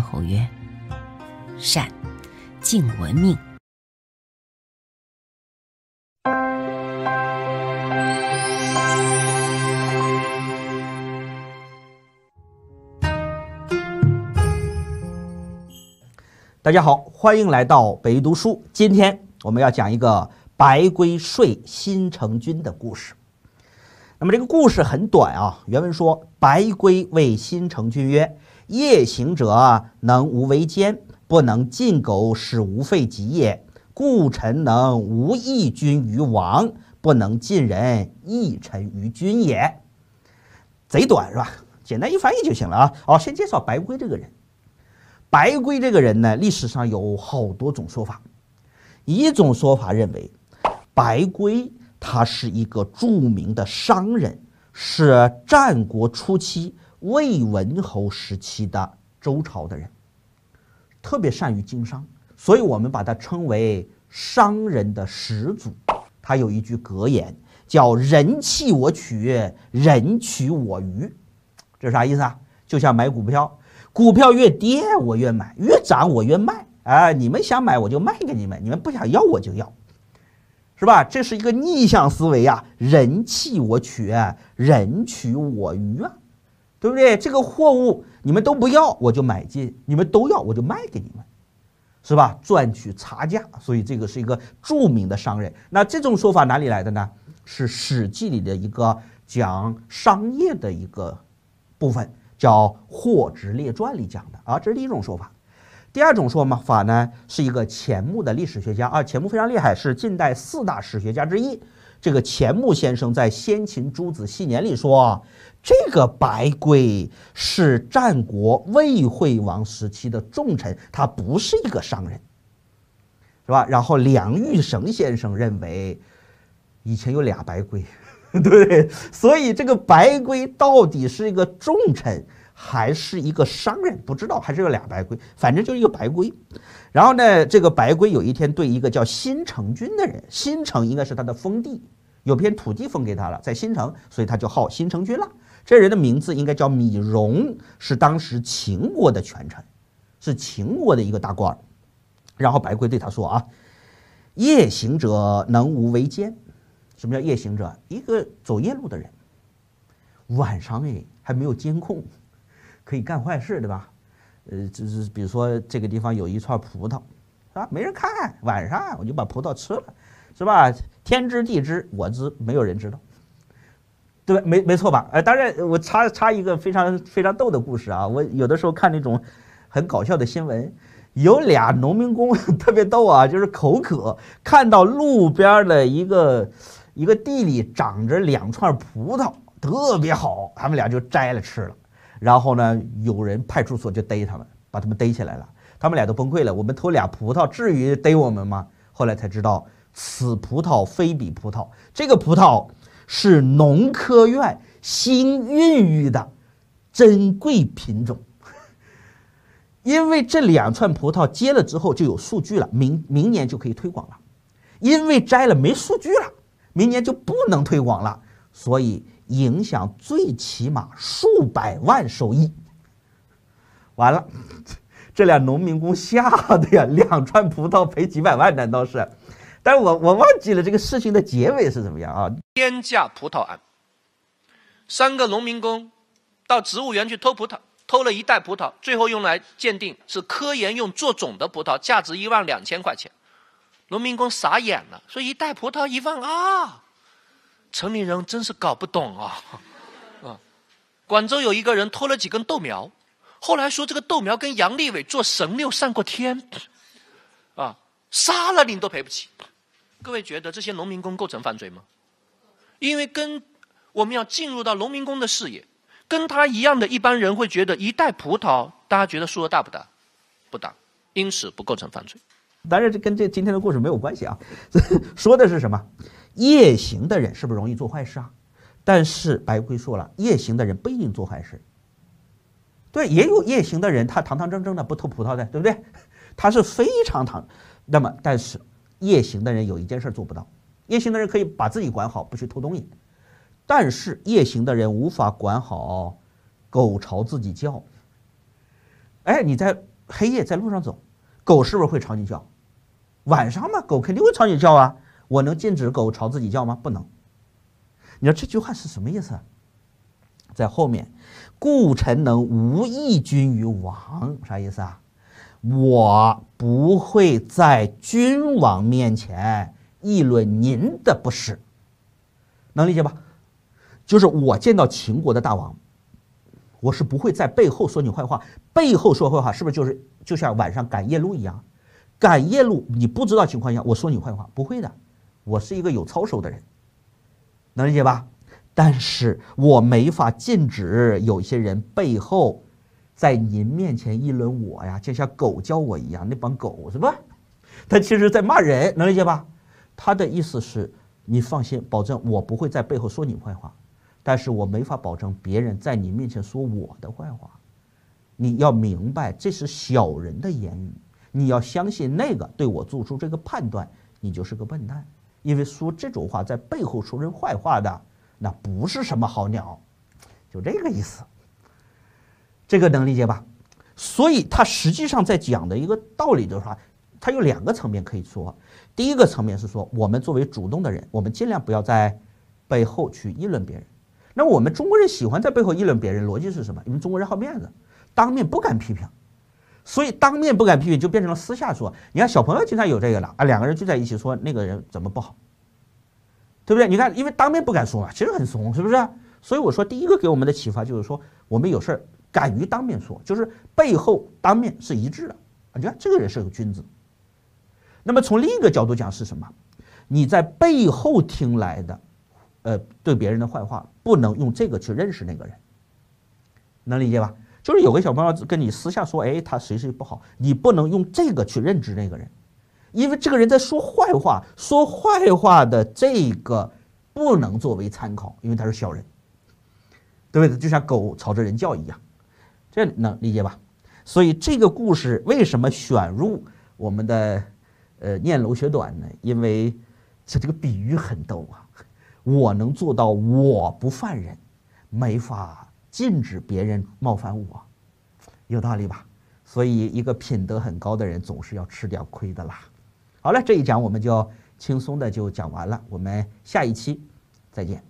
侯曰：“善，敬闻命。”大家好，欢迎来到北读书。今天我们要讲一个白龟睡新城君的故事。那么这个故事很短啊。原文说：“白圭谓新城君曰：‘夜行者能无为奸？不能进苟，使无废疾也。故臣能无益君于王，不能尽人益臣于君也。’”贼短是吧？简单一翻译就行了啊。哦，先介绍白圭这个人。白圭这个人呢，历史上有好多种说法。一种说法认为，白圭。他是一个著名的商人，是战国初期魏文侯时期的周朝的人，特别善于经商，所以我们把他称为商人的始祖。他有一句格言叫“人弃我取，人取我予”，这啥意思啊？就像买股票，股票越跌我越买，越涨我越卖啊！你们想买我就卖给你们，你们不想要我就要。是吧？这是一个逆向思维啊，人弃我取，人取我予啊，对不对？这个货物你们都不要，我就买进；你们都要，我就卖给你们，是吧？赚取差价。所以这个是一个著名的商人。那这种说法哪里来的呢？是《史记》里的一个讲商业的一个部分，叫《货值列传》里讲的啊。这是第一种说法。第二种说法呢，是一个钱穆的历史学家啊，钱穆非常厉害，是近代四大史学家之一。这个钱穆先生在《先秦诸子系年》里说啊，这个白圭是战国魏惠王时期的重臣，他不是一个商人，是吧？然后梁玉绳先生认为，以前有俩白圭，对，所以这个白圭到底是一个重臣。还是一个商人，不知道还是个俩白龟，反正就是一个白龟。然后呢，这个白龟有一天对一个叫新城君的人，新城应该是他的封地，有片土地封给他了，在新城，所以他就号新城君了。这人的名字应该叫米戎，是当时秦国的权臣，是秦国的一个大官。然后白龟对他说：“啊，夜行者能无为奸？什么叫夜行者？一个走夜路的人，晚上哎还没有监控。”可以干坏事，对吧？呃，就是比如说这个地方有一串葡萄，是吧？没人看，晚上我就把葡萄吃了，是吧？天知地知我知，没有人知道，对吧？没没错吧？哎，当然我插插一个非常非常逗的故事啊！我有的时候看那种很搞笑的新闻，有俩农民工特别逗啊，就是口渴，看到路边的一个一个地里长着两串葡萄，特别好，他们俩就摘了吃了。然后呢？有人派出所就逮他们，把他们逮起来了。他们俩都崩溃了。我们偷俩葡萄，至于逮我们吗？后来才知道，此葡萄非彼葡萄。这个葡萄是农科院新孕育的珍贵品种。因为这两串葡萄接了之后就有数据了，明明年就可以推广了。因为摘了没数据了，明年就不能推广了。所以影响最起码数百万收益。完了，这俩农民工吓得呀，两串葡萄赔几百万？难道是？但我我忘记了这个事情的结尾是怎么样啊？天价葡萄案。三个农民工到植物园去偷葡萄，偷了一袋葡萄，最后用来鉴定是科研用做种的葡萄，价值一万两千块钱。农民工傻眼了，说一袋葡萄一万啊。城里人真是搞不懂啊，啊，广州有一个人偷了几根豆苗，后来说这个豆苗跟杨利伟做神六上过天，啊，杀了你都赔不起。各位觉得这些农民工构成犯罪吗？因为跟我们要进入到农民工的视野，跟他一样的一般人会觉得一袋葡萄，大家觉得数额大不大？不大，因此不构成犯罪。但是这跟这今天的故事没有关系啊，说的是什么？夜行的人是不是容易做坏事啊？但是白龟说了，夜行的人不一定做坏事。对，也有夜行的人，他堂堂正正的不偷葡萄的，对不对？他是非常堂。那么，但是夜行的人有一件事做不到：夜行的人可以把自己管好，不去偷东西；但是夜行的人无法管好狗朝自己叫。哎，你在黑夜在路上走，狗是不是会朝你叫？晚上嘛，狗肯定会朝你叫啊。我能禁止狗朝自己叫吗？不能。你说这句话是什么意思？在后面，故臣能无益君于王，啥意思啊？我不会在君王面前议论您的不是，能理解吧？就是我见到秦国的大王，我是不会在背后说你坏话。背后说坏话是不是就是就像晚上赶夜路一样？赶夜路你不知道情况下，我说你坏话不会的。我是一个有操守的人，能理解吧？但是我没法禁止有些人背后在您面前议论我呀，就像狗叫我一样。那帮狗是吧？他其实在骂人，能理解吧？他的意思是，你放心，保证我不会在背后说你坏话，但是我没法保证别人在你面前说我的坏话。你要明白，这是小人的言语。你要相信那个对我做出这个判断，你就是个笨蛋。因为说这种话在背后说人坏话的，那不是什么好鸟，就这个意思。这个能理解吧？所以他实际上在讲的一个道理的话，他有两个层面可以说。第一个层面是说，我们作为主动的人，我们尽量不要在背后去议论别人。那我们中国人喜欢在背后议论别人，逻辑是什么？因为中国人好面子，当面不敢批评。所以当面不敢批评，就变成了私下说。你看小朋友经常有这个了啊，两个人聚在一起说那个人怎么不好，对不对？你看，因为当面不敢说嘛，其实很怂，是不是？所以我说第一个给我们的启发就是说，我们有事儿敢于当面说，就是背后当面是一致的啊。你看这个人是个君子。那么从另一个角度讲是什么？你在背后听来的，呃，对别人的坏话，不能用这个去认识那个人，能理解吧？就是有个小朋友跟你私下说：“哎，他谁谁不好。”你不能用这个去认知那个人，因为这个人在说坏话，说坏话的这个不能作为参考，因为他是小人，对不对？就像狗朝着人叫一样，这能理解吧？所以这个故事为什么选入我们的呃《念楼学短》呢？因为这这个比喻很逗啊！我能做到我不犯人，没法。禁止别人冒犯我，有道理吧？所以一个品德很高的人总是要吃点亏的啦。好了，这一讲我们就轻松的就讲完了，我们下一期再见。